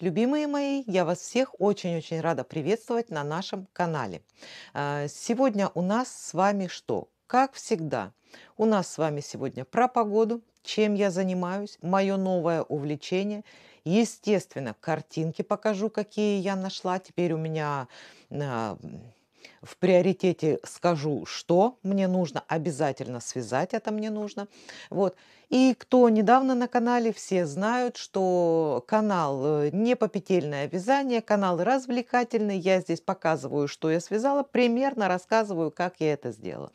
Любимые мои, я вас всех очень-очень рада приветствовать на нашем канале. А, сегодня у нас с вами что? Как всегда, у нас с вами сегодня про погоду, чем я занимаюсь, мое новое увлечение. Естественно, картинки покажу, какие я нашла. Теперь у меня а, в приоритете скажу, что мне нужно, обязательно связать это мне нужно. Вот. И кто недавно на канале, все знают, что канал э, не попетельное вязание, канал развлекательный. Я здесь показываю, что я связала, примерно рассказываю, как я это сделала.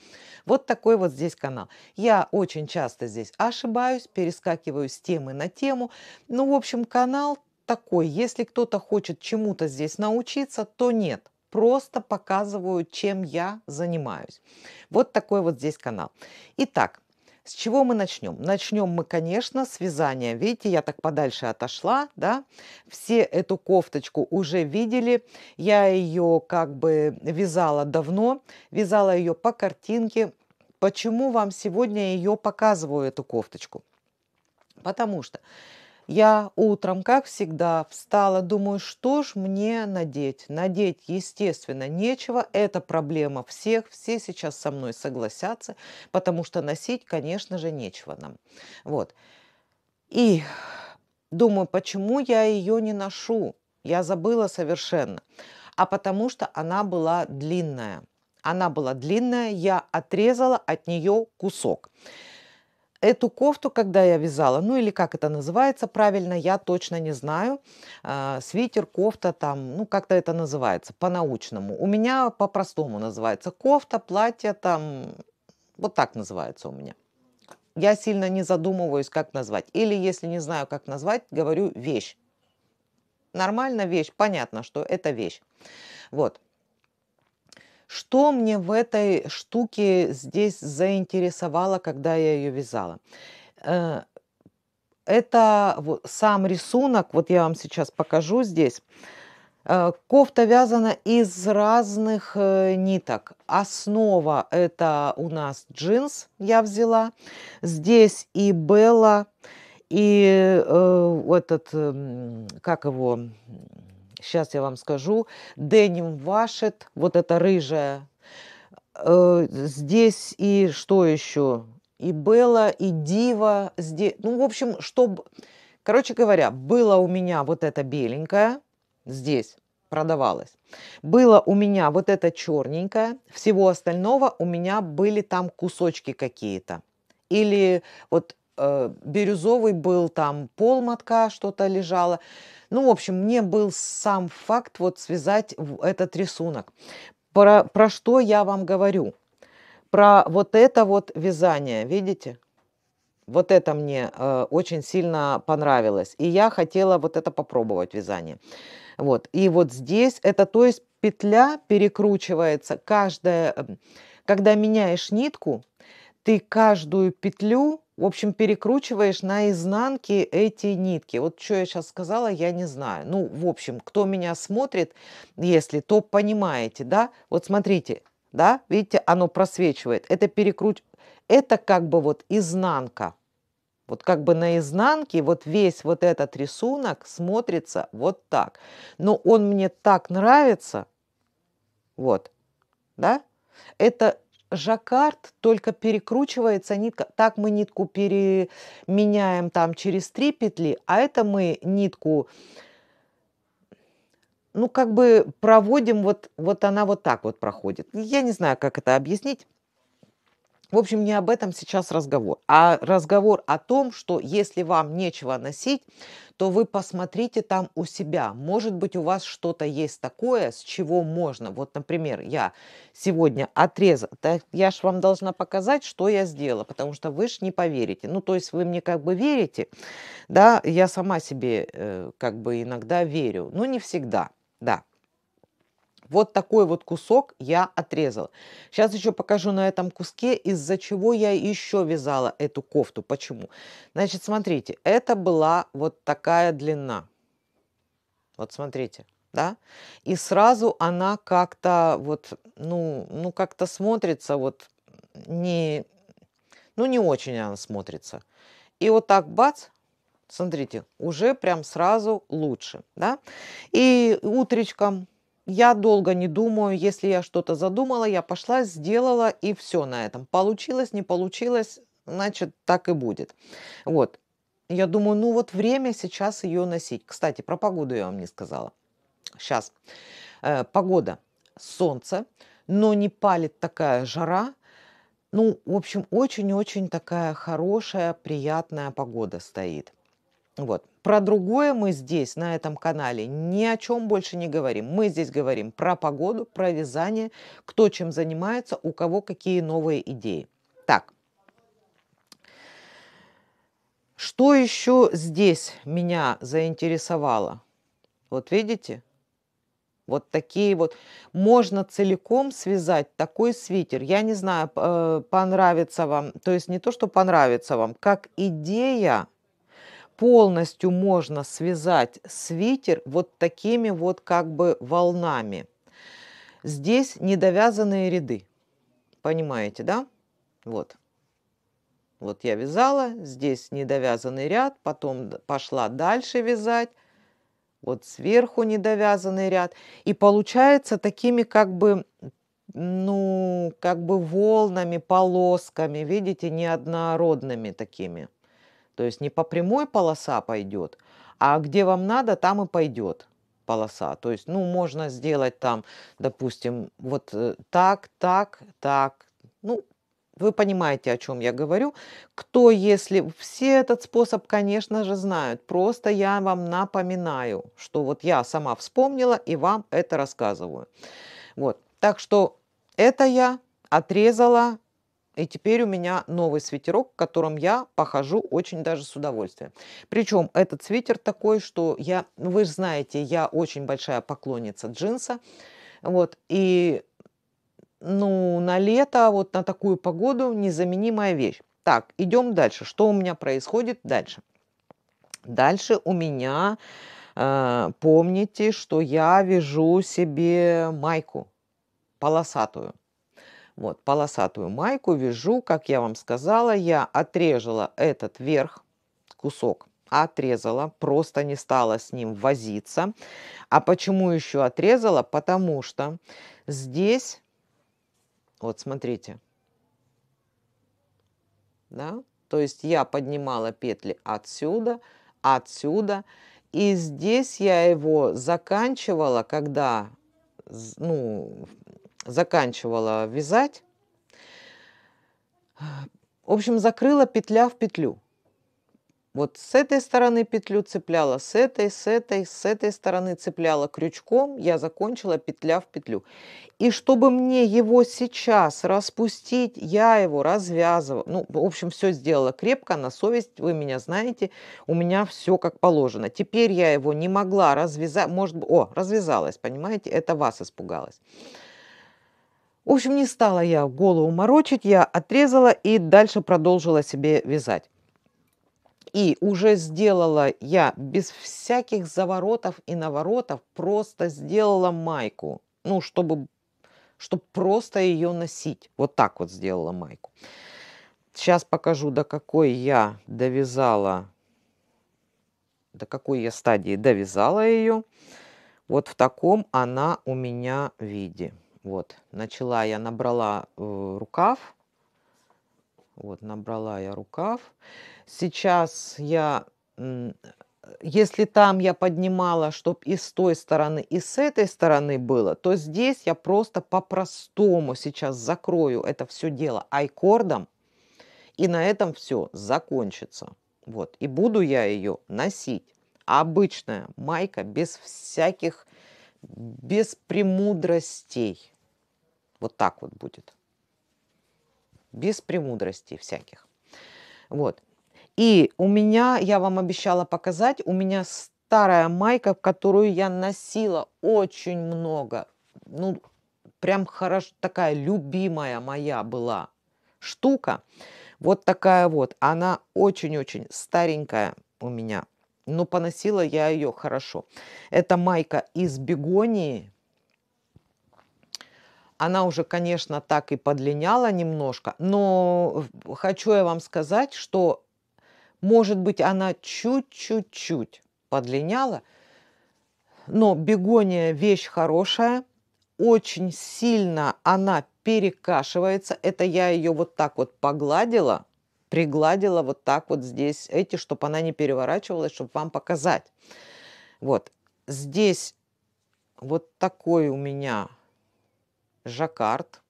Вот такой вот здесь канал. Я очень часто здесь ошибаюсь, перескакиваю с темы на тему. Ну, в общем, канал такой. Если кто-то хочет чему-то здесь научиться, то нет просто показываю, чем я занимаюсь. Вот такой вот здесь канал. Итак, с чего мы начнем? Начнем мы, конечно, с вязания. Видите, я так подальше отошла, да? Все эту кофточку уже видели. Я ее как бы вязала давно. Вязала ее по картинке. Почему вам сегодня ее показываю, эту кофточку? Потому что я утром, как всегда, встала, думаю, что ж мне надеть. Надеть, естественно, нечего. Это проблема всех. Все сейчас со мной согласятся, потому что носить, конечно же, нечего нам. Вот. И думаю, почему я ее не ношу? Я забыла совершенно. А потому что она была длинная. Она была длинная, я отрезала от нее кусок. Эту кофту, когда я вязала, ну или как это называется правильно, я точно не знаю. А, свитер, кофта там, ну как-то это называется по-научному. У меня по-простому называется кофта, платье там, вот так называется у меня. Я сильно не задумываюсь, как назвать. Или если не знаю, как назвать, говорю вещь. Нормально вещь, понятно, что это вещь. Вот что мне в этой штуке здесь заинтересовало, когда я ее вязала. Э, это вот сам рисунок, вот я вам сейчас покажу здесь. Э, кофта вязана из разных э, ниток. Основа это у нас джинс я взяла. Здесь и Белла, и э, этот, эм, как его, сейчас я вам скажу, Деним Вашет, вот эта рыжая. Э, здесь и что еще? И Белла, и Дива. Здесь, ну, в общем, чтобы... Короче говоря, было у меня вот это беленькое здесь, продавалось. Было у меня вот это черненькое. Всего остального у меня были там кусочки какие-то. Или вот Э, бирюзовый был, там пол мотка что-то лежало. Ну, в общем, мне был сам факт вот связать этот рисунок. Про, про что я вам говорю? Про вот это вот вязание, видите? Вот это мне э, очень сильно понравилось. И я хотела вот это попробовать вязание. Вот. И вот здесь это, то есть петля перекручивается каждая, эм, когда меняешь нитку, ты каждую петлю в общем, перекручиваешь на изнанке эти нитки. Вот что я сейчас сказала, я не знаю. Ну, в общем, кто меня смотрит, если, то понимаете, да? Вот смотрите, да, видите, оно просвечивает. Это перекруч... Это как бы вот изнанка. Вот как бы на изнанке вот весь вот этот рисунок смотрится вот так. Но он мне так нравится. Вот, да? Это жаккард, только перекручивается нитка. Так мы нитку переменяем там через три петли, а это мы нитку ну, как бы проводим, вот, вот она вот так вот проходит. Я не знаю, как это объяснить. В общем, не об этом сейчас разговор, а разговор о том, что если вам нечего носить, то вы посмотрите там у себя. Может быть, у вас что-то есть такое, с чего можно. Вот, например, я сегодня отрезала. Так я же вам должна показать, что я сделала, потому что вы же не поверите. Ну, то есть вы мне как бы верите, да, я сама себе э, как бы иногда верю, но не всегда, да. Вот такой вот кусок я отрезала. Сейчас еще покажу на этом куске, из-за чего я еще вязала эту кофту. Почему? Значит, смотрите, это была вот такая длина. Вот смотрите, да? И сразу она как-то вот, ну, ну как-то смотрится вот не, ну не очень она смотрится. И вот так бац, смотрите, уже прям сразу лучше, да? И утречком я долго не думаю, если я что-то задумала, я пошла, сделала и все на этом. Получилось, не получилось, значит, так и будет. Вот. Я думаю, ну вот время сейчас ее носить. Кстати, про погоду я вам не сказала. Сейчас. Э, погода. Солнце, но не палит такая жара. Ну, в общем, очень-очень такая хорошая, приятная погода стоит. Вот. Про другое мы здесь, на этом канале, ни о чем больше не говорим. Мы здесь говорим про погоду, про вязание, кто чем занимается, у кого какие новые идеи. Так, что еще здесь меня заинтересовало? Вот видите? Вот такие вот. Можно целиком связать такой свитер. Я не знаю, э, понравится вам. То есть не то, что понравится вам. Как идея полностью можно связать свитер вот такими вот как бы волнами. Здесь недовязанные ряды. Понимаете, да? Вот. Вот я вязала, здесь недовязанный ряд, потом пошла дальше вязать, вот сверху недовязанный ряд. И получается такими как бы, ну, как бы волнами, полосками, видите, неоднородными такими. То есть не по прямой полоса пойдет, а где вам надо, там и пойдет полоса. То есть, ну, можно сделать там, допустим, вот э, так, так, так. Ну, вы понимаете, о чем я говорю. Кто, если... Все этот способ, конечно же, знают. Просто я вам напоминаю, что вот я сама вспомнила и вам это рассказываю. Вот. Так что это я отрезала и теперь у меня новый свитерок, в котором я похожу очень даже с удовольствием. Причем этот свитер такой, что я, ну, вы же знаете, я очень большая поклонница джинса. Вот, и ну, на лето, вот на такую погоду незаменимая вещь. Так, идем дальше. Что у меня происходит дальше? Дальше у меня, э, помните, что я вяжу себе майку полосатую. Вот, полосатую майку вяжу, как я вам сказала, я отрезала этот верх, кусок отрезала, просто не стала с ним возиться. А почему еще отрезала? Потому что здесь, вот смотрите, да, то есть я поднимала петли отсюда, отсюда, и здесь я его заканчивала, когда ну, заканчивала вязать. В общем, закрыла петля в петлю. Вот с этой стороны петлю цепляла, с этой, с этой, с этой стороны цепляла крючком. Я закончила петля в петлю. И чтобы мне его сейчас распустить, я его развязывала. Ну, в общем, все сделала крепко, на совесть, вы меня знаете. У меня все как положено. Теперь я его не могла развязать. Может, о, развязалась, понимаете? Это вас испугалась. В общем, не стала я голову морочить, я отрезала и дальше продолжила себе вязать. И уже сделала я без всяких заворотов и наворотов, просто сделала майку, ну, чтобы, чтобы просто ее носить. Вот так вот сделала майку. Сейчас покажу, до какой я довязала, до какой я стадии довязала ее. Вот в таком она у меня виде. Вот, начала я, набрала э, рукав. Вот, набрала я рукав. Сейчас я, если там я поднимала, чтобы и с той стороны, и с этой стороны было, то здесь я просто по-простому сейчас закрою это все дело айкордом. И на этом все закончится. Вот, и буду я ее носить. обычная майка без всяких без премудростей. Вот так вот будет. Без премудростей всяких. Вот. И у меня, я вам обещала показать, у меня старая майка, которую я носила очень много. Ну, прям хорошо, такая любимая моя была штука. Вот такая вот. Она очень-очень старенькая у меня. Но ну, поносила я ее хорошо. Это майка из бегонии. Она уже, конечно, так и подлиняла немножко, но хочу я вам сказать, что, может быть, она чуть-чуть-чуть подлиняла, но бегония вещь хорошая, очень сильно она перекашивается. Это я ее вот так вот погладила – пригладила вот так вот здесь эти, чтобы она не переворачивалась, чтобы вам показать. Вот здесь вот такой у меня жаккард.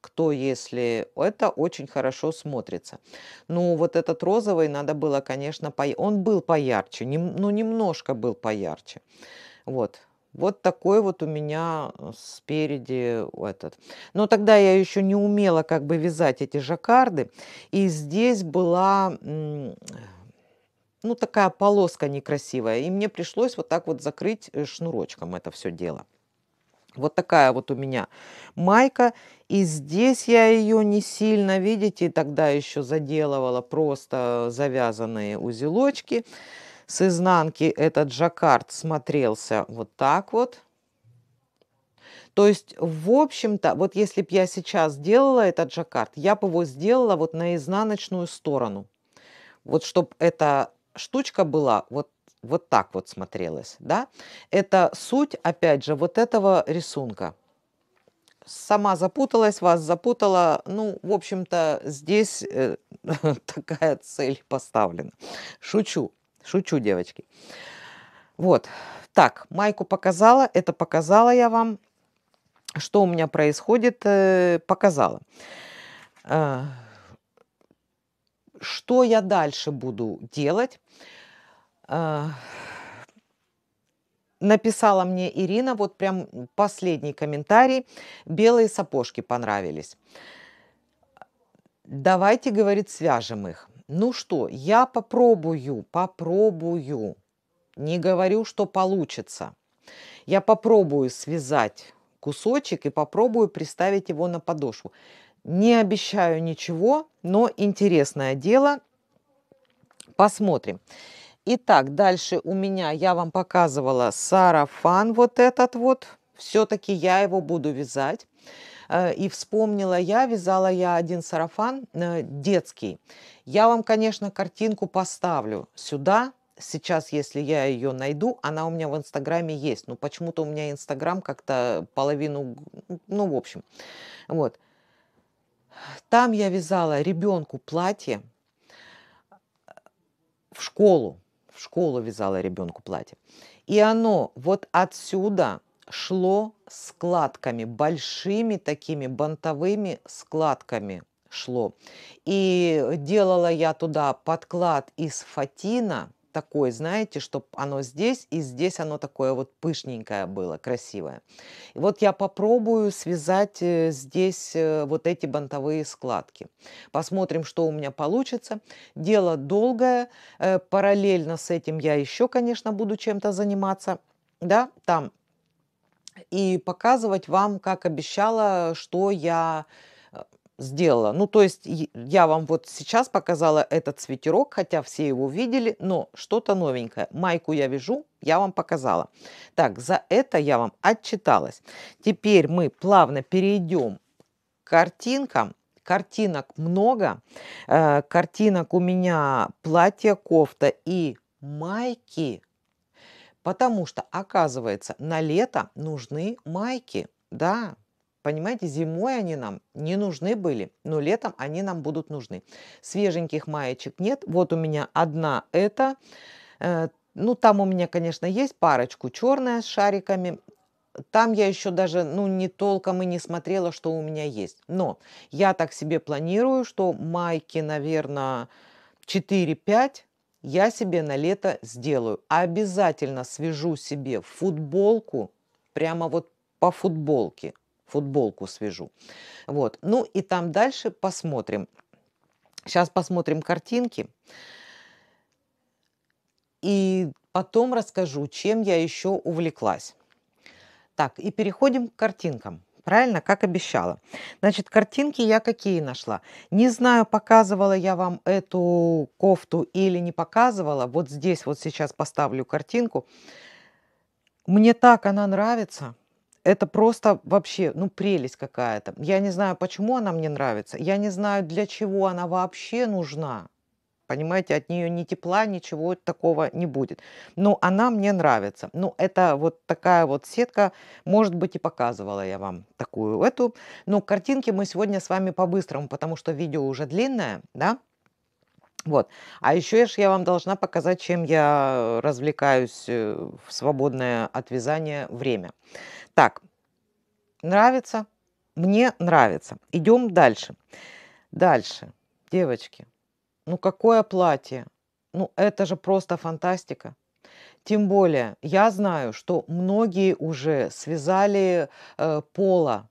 Кто, если это очень хорошо смотрится. Ну, вот этот розовый надо было, конечно, по... он был поярче, нем... ну, немножко был поярче. Вот, вот такой вот у меня э, спереди этот. Но тогда я еще не умела как бы вязать эти жаккарды. И здесь была ну, такая полоска некрасивая. И мне пришлось вот так вот закрыть э, шнурочком это все дело. Вот такая вот у меня майка. И здесь я ее не сильно, видите, тогда еще заделывала просто завязанные узелочки с изнанки этот жаккард смотрелся вот так вот. То есть, в общем-то, вот если бы я сейчас сделала этот жаккард, я бы его сделала вот на изнаночную сторону. Вот чтобы эта штучка была вот, вот так вот смотрелась, да. Это суть, опять же, вот этого рисунка. Сама запуталась, вас запутала. Ну, в общем-то, здесь э, такая цель поставлена. Шучу. Шучу, девочки. Вот. Так, майку показала, это показала я вам. Что у меня происходит, э, показала. Э, что я дальше буду делать? Э, написала мне Ирина, вот прям последний комментарий. Белые сапожки понравились. Давайте, говорит, свяжем их. Ну что, я попробую, попробую. Не говорю, что получится. Я попробую связать кусочек и попробую приставить его на подошву. Не обещаю ничего, но интересное дело. Посмотрим. Итак, дальше у меня, я вам показывала сарафан вот этот вот. Все-таки я его буду вязать. Э, и вспомнила я, вязала я один сарафан э, детский. Я вам, конечно, картинку поставлю сюда, сейчас, если я ее найду, она у меня в Инстаграме есть. Но ну, почему-то у меня Инстаграм как-то половину, ну, в общем. Вот. Там я вязала ребенку платье в школу. В школу вязала ребенку платье. И оно вот отсюда шло складками, большими такими бантовыми складками шло. И делала я туда подклад из фатина, такой, знаете, чтобы оно здесь, и здесь оно такое вот пышненькое было, красивое. И вот я попробую связать э, здесь э, вот эти бантовые складки. Посмотрим, что у меня получится. Дело долгое. Э, параллельно с этим я еще, конечно, буду чем-то заниматься. Да, там и показывать вам, как обещала, что я э, сделала. Ну, то есть я вам вот сейчас показала этот свитерок, хотя все его видели, но что-то новенькое. Майку я вяжу, я вам показала. Так, за это я вам отчиталась. Теперь мы плавно перейдем к картинкам. Картинок много. Э, картинок у меня платье, кофта и майки Потому что, оказывается, на лето нужны майки. Да, Понимаете, зимой они нам не нужны были, но летом они нам будут нужны. Свеженьких маечек нет. Вот у меня одна это. Э, ну, там у меня, конечно, есть парочку черная с шариками. Там я еще даже, ну, не толком и не смотрела, что у меня есть. Но я так себе планирую, что майки, наверное, 4-5 я себе на лето сделаю. Обязательно свяжу себе футболку, прямо вот по футболке. Футболку свяжу. Вот. Ну и там дальше посмотрим. Сейчас посмотрим картинки. И потом расскажу, чем я еще увлеклась. Так, и переходим к картинкам. Правильно, как обещала. Значит, картинки я какие нашла. Не знаю, показывала я вам эту кофту или не показывала. Вот здесь вот сейчас поставлю картинку. Мне так она нравится. Это просто вообще, ну, прелесть какая-то. Я не знаю, почему она мне нравится. Я не знаю, для чего она вообще нужна. Понимаете, от нее ни тепла, ничего такого не будет. Но она мне нравится. Ну, это вот такая вот сетка. Может быть, и показывала я вам такую эту. Но картинки мы сегодня с вами по-быстрому, потому что видео уже длинное, да? Вот. А еще я вам должна показать, чем я развлекаюсь э, в свободное от вязания время. Так, нравится? Мне нравится. Идем дальше. Дальше, девочки. Ну какое платье? Ну это же просто фантастика. Тем более, я знаю, что многие уже связали э, поло,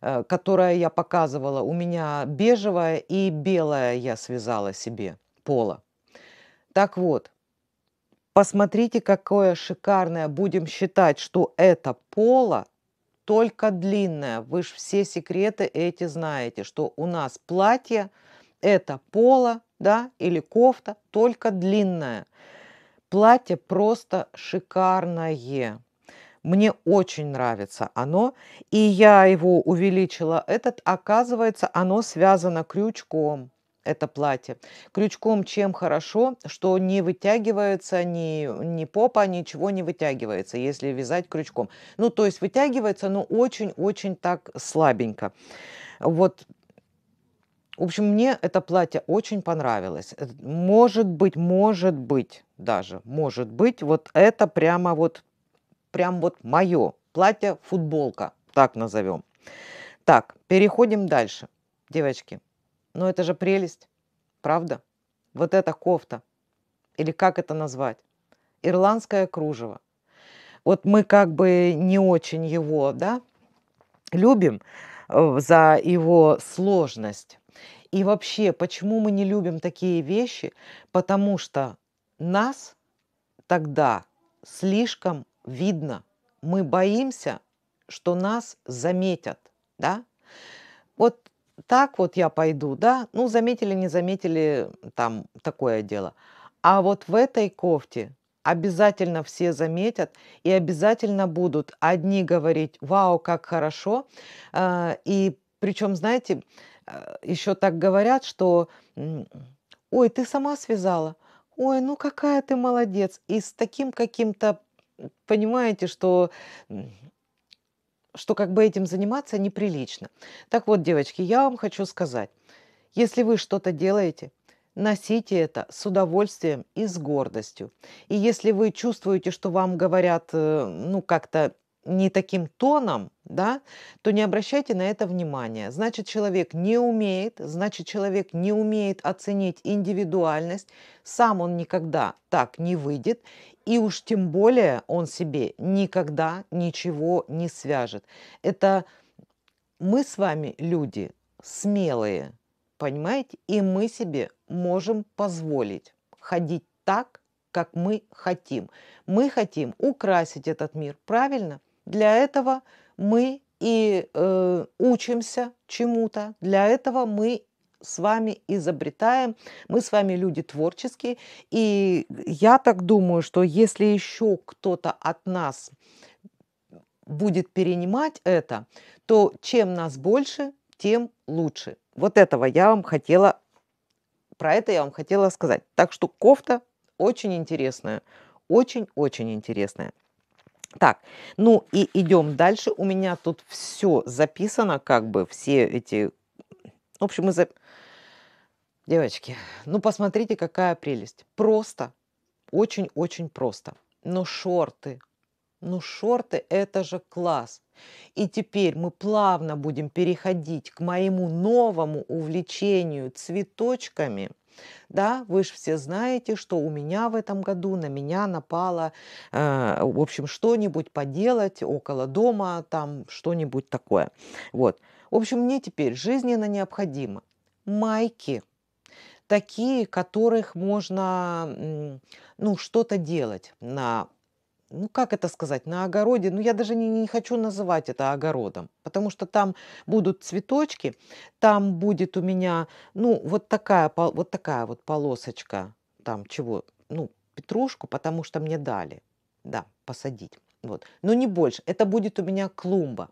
э, которое я показывала. У меня бежевое и белое я связала себе поло. Так вот, посмотрите, какое шикарное. Будем считать, что это поло только длинное. Вы же все секреты эти знаете, что у нас платье – это поло – да, или кофта, только длинная. Платье просто шикарное. Мне очень нравится оно, и я его увеличила. Этот, оказывается, оно связано крючком, это платье. Крючком чем хорошо, что не вытягивается ни, ни попа, ничего не вытягивается, если вязать крючком. Ну, то есть вытягивается, но очень-очень так слабенько. Вот в общем, мне это платье очень понравилось. Э, может быть, может быть даже, может быть, вот это прямо вот, прям вот мое платье, футболка, так назовем. Так, переходим дальше, девочки. Ну это же прелесть, правда? Вот эта кофта, или как это назвать? Ирландское кружево. Вот мы как бы не очень его, да, любим э, за его сложность, и вообще, почему мы не любим такие вещи? Потому что нас тогда слишком видно. Мы боимся, что нас заметят, да? Вот так вот я пойду, да? Ну, заметили, не заметили, там такое дело. А вот в этой кофте обязательно все заметят и обязательно будут одни говорить «Вау, как хорошо!» а, И причем, знаете, а, еще так говорят, что «Ой, ты сама связала», «Ой, ну какая ты молодец!» И с таким каким-то, понимаете, что что как бы этим заниматься неприлично. Так вот, девочки, я вам хочу сказать, если вы что-то делаете, носите это с удовольствием и с гордостью. И если вы чувствуете, что вам говорят, э, ну, как-то не таким тоном, да, то не обращайте на это внимания. Значит, человек не умеет, значит, человек не умеет оценить индивидуальность, сам он никогда так не выйдет, и уж тем более он себе никогда ничего не свяжет. Это мы с вами люди смелые, понимаете, и мы себе можем позволить ходить так, как мы хотим. Мы хотим украсить этот мир, правильно? Для этого мы и э, учимся чему-то. Для этого мы с вами изобретаем. Мы с вами люди творческие. И я так думаю, что если еще кто-то от нас будет перенимать это, то чем нас больше, тем лучше. Вот этого я вам хотела, про это я вам хотела сказать. Так что кофта очень интересная, очень-очень интересная. Так, ну и идем дальше. У меня тут все записано, как бы все эти... В общем, мы зап... Девочки, ну посмотрите, какая прелесть. Просто, очень-очень просто. Но ну шорты, ну шорты – это же класс. И теперь мы плавно будем переходить к моему новому увлечению цветочками. Да, вы же все знаете, что у меня в этом году на меня напало, э, в общем, что-нибудь поделать около дома, там что-нибудь такое. Вот. В общем, мне теперь жизненно необходимо майки, такие, которых можно ну, что-то делать на ну как это сказать, на огороде, ну я даже не, не хочу называть это огородом, потому что там будут цветочки, там будет у меня, ну вот такая, вот такая вот полосочка там чего, ну петрушку, потому что мне дали, да, посадить. Вот. Но не больше. Это будет у меня клумба.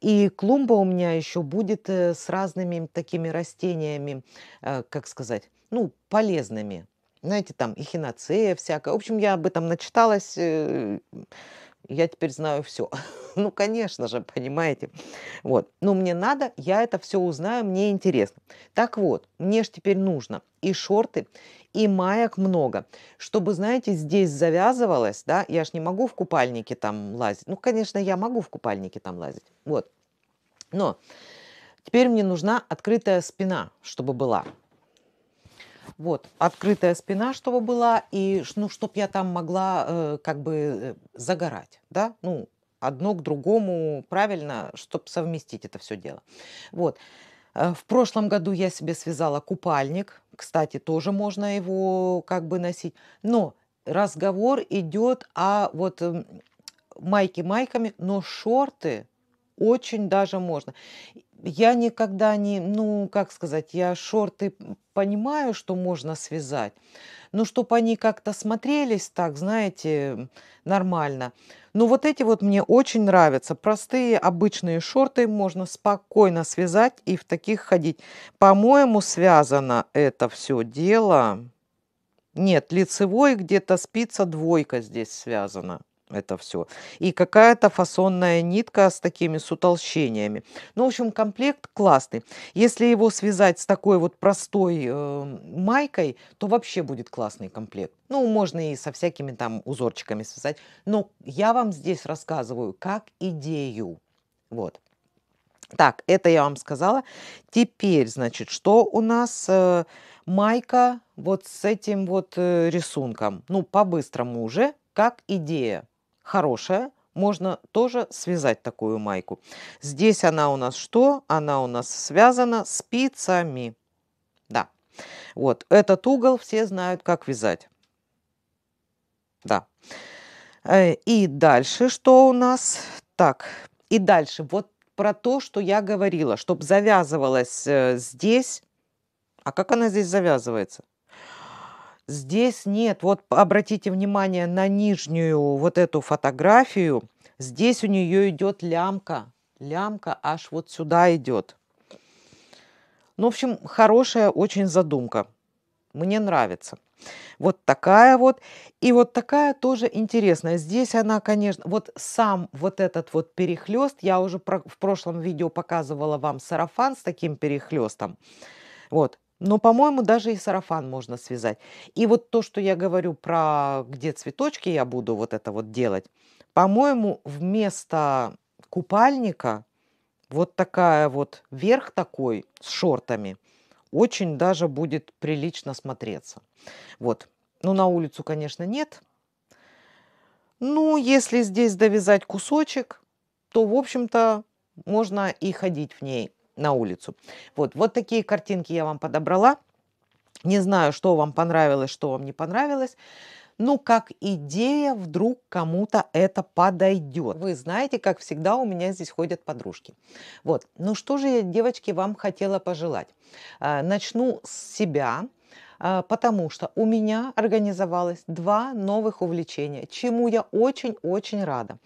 И клумба у меня еще будет э, с разными такими растениями, э, как сказать, ну, полезными знаете, там эхиноцея всякая. В общем, я об этом начиталась, э, я теперь знаю все. ну, конечно же, понимаете. Вот. Но ну, мне надо, я это все узнаю, мне интересно. Так вот, мне же теперь нужно и шорты, и маек много. Чтобы, знаете, здесь завязывалось, да, я ж не могу в купальнике там лазить. Ну, конечно, я могу в купальнике там лазить. Вот. Но теперь мне нужна открытая спина, чтобы была. Вот, открытая спина, чтобы была, и ну, чтобы я там могла э, как бы э, загорать, да, ну, одно к другому правильно, чтобы совместить это все дело. Вот. Э, в прошлом году я себе связала купальник. Кстати, тоже можно его как бы носить. Но разговор идет о вот эм, майке майками, но шорты очень даже можно я никогда не, ну, как сказать, я шорты понимаю, что можно связать, но чтобы они как-то смотрелись так, знаете, нормально. Но вот эти вот мне очень нравятся. Простые, обычные шорты можно спокойно связать и в таких ходить. По-моему, связано это все дело. Нет, лицевой где-то спица двойка здесь связана это все. И какая-то фасонная нитка с такими, с утолщениями. Ну, в общем, комплект классный. Если его связать с такой вот простой э, майкой, то вообще будет классный комплект. Ну, можно и со всякими там узорчиками связать. Но я вам здесь рассказываю как идею. Вот. Так, это я вам сказала. Теперь, значит, что у нас э, майка вот с этим вот э, рисунком. Ну, по-быстрому уже, как идея хорошая, можно тоже связать такую майку. Здесь она у нас что? Она у нас связана спицами. Да. Вот этот угол все знают, как вязать. Да. Э, и дальше что у нас? Так, и дальше вот про то, что я говорила, чтобы завязывалась э, здесь. А как она здесь завязывается? Здесь нет, вот обратите внимание на нижнюю вот эту фотографию, здесь у нее идет лямка, лямка аж вот сюда идет. Ну, в общем, хорошая очень задумка. Мне нравится. Вот такая вот. И вот такая тоже интересная. Здесь она, конечно, вот сам вот этот вот перехлест, я уже в прошлом видео показывала вам сарафан с таким перехлестом. Вот, но, по-моему, даже и сарафан можно связать. И вот то, что я говорю про где цветочки я буду вот это вот делать, по-моему, вместо купальника вот такая вот верх такой с шортами очень даже будет прилично смотреться. Вот. Ну, на улицу, конечно, нет. Ну, если здесь довязать кусочек, то, в общем-то, можно и ходить в ней на улицу. Вот, вот такие картинки я вам подобрала. Не знаю, что вам понравилось, что вам не понравилось. Ну, как идея, вдруг кому-то это подойдет. Вы знаете, как всегда, у меня здесь ходят подружки. Вот. Ну, что же я, девочки, вам хотела пожелать? А, начну с себя а, потому что у меня организовалось два новых увлечения, чему я очень-очень рада.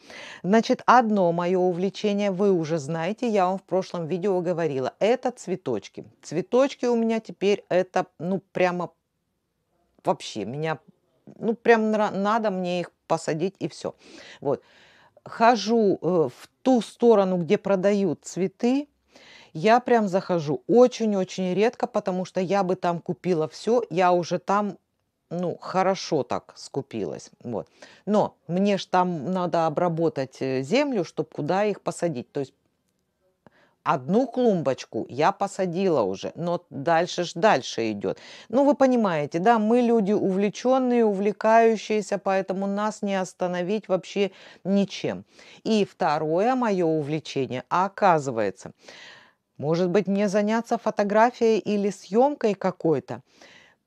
Значит, одно мое увлечение вы уже знаете, я вам в прошлом видео говорила, это цветочки. Цветочки у меня теперь это, ну, прямо вообще, меня, ну, прям надо мне их посадить и все. Вот. Хожу э, в ту сторону, где продают цветы, я прям захожу очень-очень редко, потому что я бы там купила все, я уже там ну, хорошо так скупилась. Вот. Но мне ж там надо обработать э, землю, чтобы куда их посадить. То есть одну клумбочку я посадила уже, но дальше ж дальше идет. Ну, вы понимаете, да, мы люди увлеченные, увлекающиеся, поэтому нас не остановить вообще ничем. И второе мое увлечение, оказывается, может быть, мне заняться фотографией или съемкой какой-то?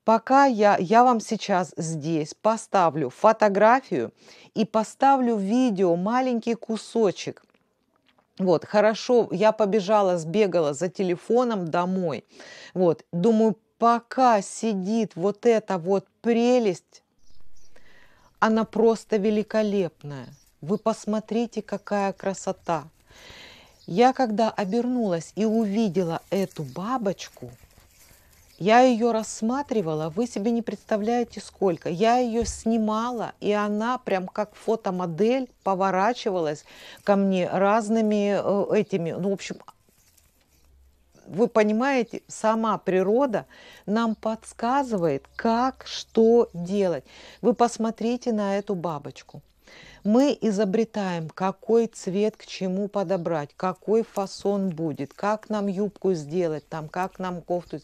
Пока я, я вам сейчас здесь поставлю фотографию и поставлю видео, маленький кусочек. Вот, хорошо, я побежала, сбегала за телефоном домой. Вот, думаю, пока сидит вот эта вот прелесть, она просто великолепная. Вы посмотрите, какая красота. Я когда обернулась и увидела эту бабочку, я ее рассматривала, вы себе не представляете сколько. Я ее снимала, и она прям как фотомодель поворачивалась ко мне разными э, этими, ну, в общем, вы понимаете, сама природа нам подсказывает, как, что делать. Вы посмотрите на эту бабочку. Мы изобретаем, какой цвет к чему подобрать, какой фасон будет, как нам юбку сделать, там, как нам кофту.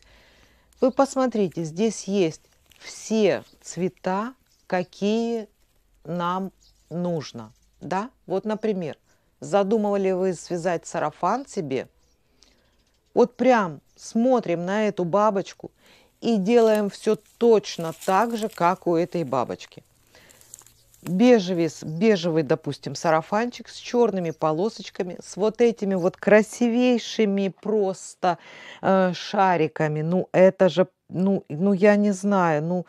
Вы посмотрите, здесь есть все цвета, какие нам нужно. Да? Вот, например, задумывали вы связать сарафан себе? Вот прям смотрим на эту бабочку и делаем все точно так же, как у этой бабочки – бежевый, бежевый, допустим, сарафанчик с черными полосочками, с вот этими вот красивейшими просто э, шариками. Ну, это же, ну, ну, я не знаю, ну,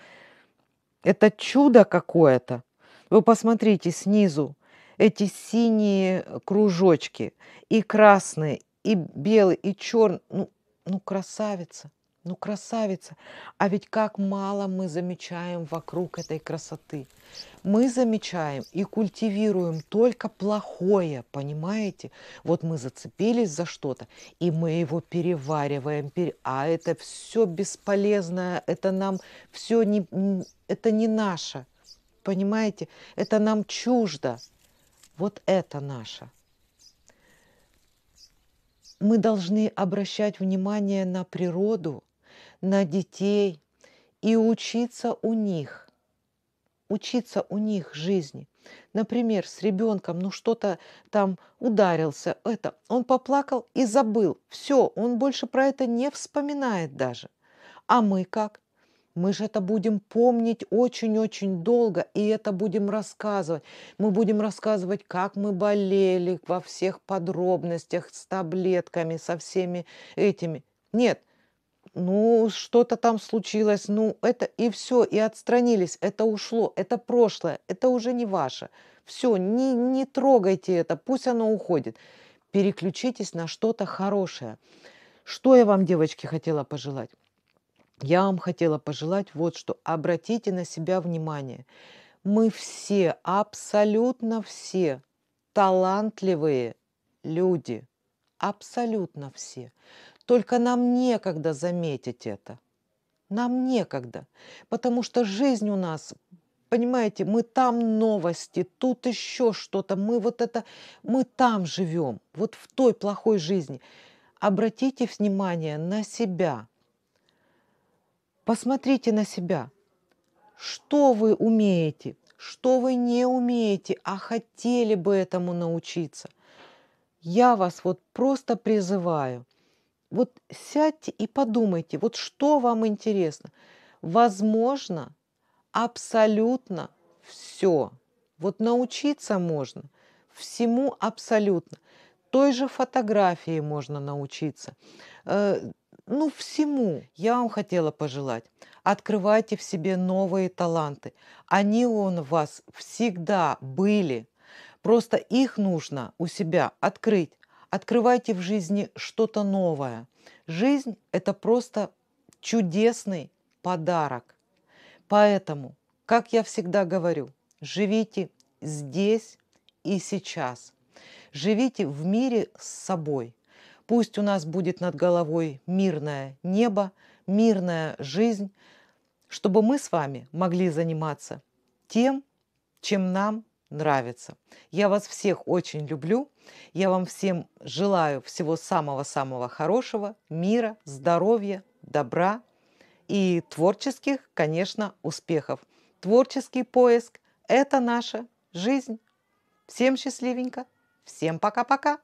это чудо какое-то. Вы посмотрите снизу эти синие кружочки, и красные, и белый и черные. Ну, ну красавица. Ну, красавица. А ведь как мало мы замечаем вокруг этой красоты. Мы замечаем и культивируем только плохое, понимаете? Вот мы зацепились за что-то, и мы его перевариваем. А это все бесполезное, это нам все не... Это не наше, понимаете? Это нам чуждо. Вот это наше мы должны обращать внимание на природу, на детей и учиться у них, учиться у них жизни. Например, с ребенком, ну что-то там ударился, это, он поплакал и забыл. Все, он больше про это не вспоминает даже. А мы как? Мы же это будем помнить очень-очень долго, и это будем рассказывать. Мы будем рассказывать, как мы болели во всех подробностях, с таблетками, со всеми этими. Нет, ну что-то там случилось, ну это и все, и отстранились, это ушло, это прошлое, это уже не ваше. Все, не, не трогайте это, пусть оно уходит. Переключитесь на что-то хорошее. Что я вам, девочки, хотела пожелать? Я вам хотела пожелать вот что. Обратите на себя внимание. Мы все, абсолютно все талантливые люди. Абсолютно все. Только нам некогда заметить это. Нам некогда, потому что жизнь у нас, понимаете, мы там новости, тут еще что-то, мы вот это, мы там живем, вот в той плохой жизни. Обратите внимание на себя. Посмотрите на себя. Что вы умеете, что вы не умеете, а хотели бы этому научиться. Я вас вот просто призываю – вот сядьте и подумайте, вот что вам интересно. Возможно, абсолютно все. Вот научиться можно всему абсолютно. Той же фотографии можно научиться. Э, ну, всему я вам хотела пожелать. Открывайте в себе новые таланты. Они у вас всегда были. Просто их нужно у себя открыть. Открывайте в жизни что-то новое. Жизнь – это просто чудесный подарок. Поэтому, как я всегда говорю, живите здесь и сейчас. Живите в мире с собой. Пусть у нас будет над головой мирное небо, мирная жизнь, чтобы мы с вами могли заниматься тем, чем нам нравится. Я вас всех очень люблю. Я вам всем желаю всего самого-самого хорошего, мира, здоровья, добра и творческих, конечно, успехов. Творческий поиск – это наша жизнь. Всем счастливенько, всем пока-пока.